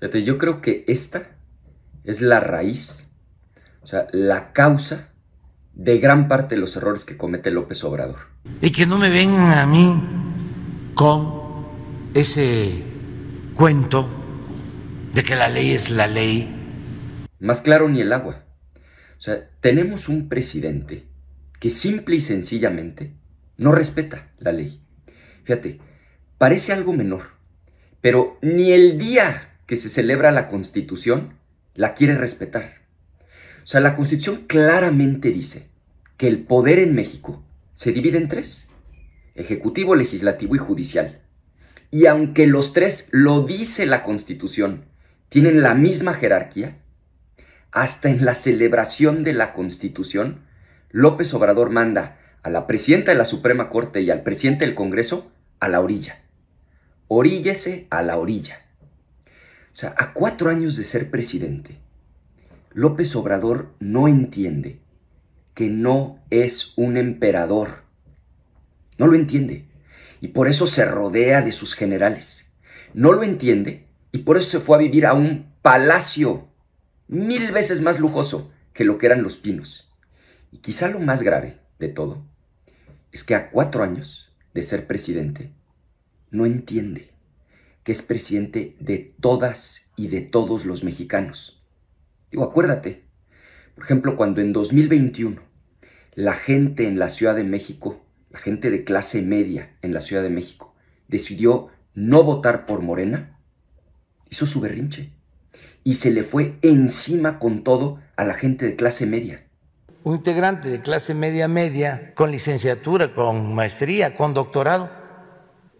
Fíjate, yo creo que esta es la raíz, o sea, la causa de gran parte de los errores que comete López Obrador. Y que no me vengan a mí con ese cuento de que la ley es la ley. Más claro ni el agua. O sea, tenemos un presidente que simple y sencillamente no respeta la ley. Fíjate, parece algo menor, pero ni el día que se celebra la Constitución la quiere respetar. O sea, la Constitución claramente dice que el poder en México se divide en tres, ejecutivo, legislativo y judicial. Y aunque los tres, lo dice la Constitución, tienen la misma jerarquía, hasta en la celebración de la Constitución, López Obrador manda a la presidenta de la Suprema Corte y al presidente del Congreso a la orilla. Oríllese a la orilla. O sea, a cuatro años de ser presidente, López Obrador no entiende que no es un emperador. No lo entiende. Y por eso se rodea de sus generales. No lo entiende y por eso se fue a vivir a un palacio mil veces más lujoso que lo que eran los pinos. Y quizá lo más grave de todo es que a cuatro años de ser presidente, no entiende es presidente de todas y de todos los mexicanos. Digo, acuérdate, por ejemplo, cuando en 2021 la gente en la Ciudad de México, la gente de clase media en la Ciudad de México, decidió no votar por Morena, hizo su berrinche y se le fue encima con todo a la gente de clase media. Un integrante de clase media media, con licenciatura, con maestría, con doctorado,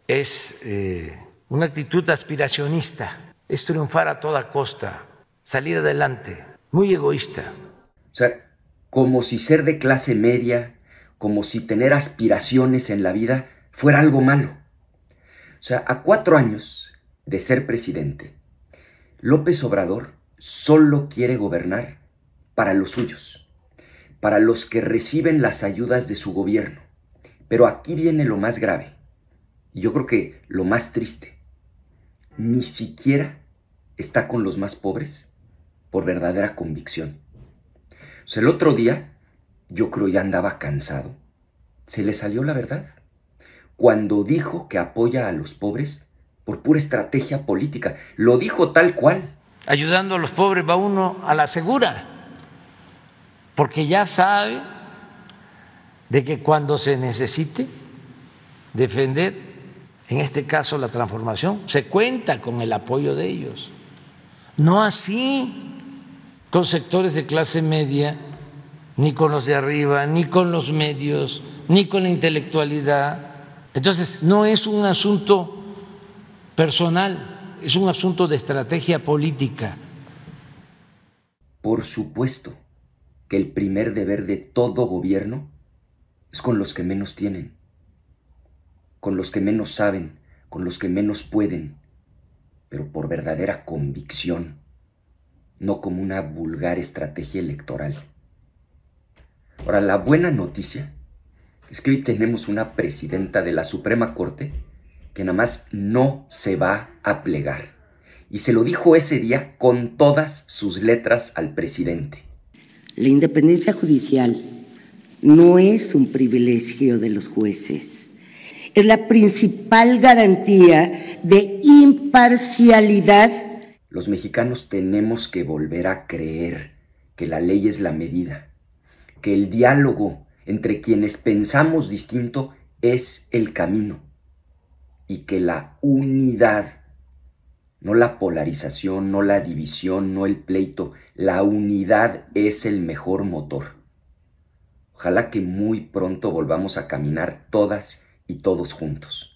es... Eh, una actitud aspiracionista es triunfar a toda costa, salir adelante, muy egoísta. O sea, como si ser de clase media, como si tener aspiraciones en la vida fuera algo malo. O sea, a cuatro años de ser presidente, López Obrador solo quiere gobernar para los suyos, para los que reciben las ayudas de su gobierno. Pero aquí viene lo más grave, y yo creo que lo más triste ni siquiera está con los más pobres por verdadera convicción. el otro día yo creo ya andaba cansado. Se le salió la verdad cuando dijo que apoya a los pobres por pura estrategia política. Lo dijo tal cual. Ayudando a los pobres va uno a la segura, porque ya sabe de que cuando se necesite defender en este caso la transformación, se cuenta con el apoyo de ellos. No así con sectores de clase media, ni con los de arriba, ni con los medios, ni con la intelectualidad. Entonces, no es un asunto personal, es un asunto de estrategia política. Por supuesto que el primer deber de todo gobierno es con los que menos tienen con los que menos saben, con los que menos pueden, pero por verdadera convicción, no como una vulgar estrategia electoral. Ahora, la buena noticia es que hoy tenemos una presidenta de la Suprema Corte que nada más no se va a plegar. Y se lo dijo ese día con todas sus letras al presidente. La independencia judicial no es un privilegio de los jueces es la principal garantía de imparcialidad. Los mexicanos tenemos que volver a creer que la ley es la medida, que el diálogo entre quienes pensamos distinto es el camino y que la unidad, no la polarización, no la división, no el pleito, la unidad es el mejor motor. Ojalá que muy pronto volvamos a caminar todas y todos juntos.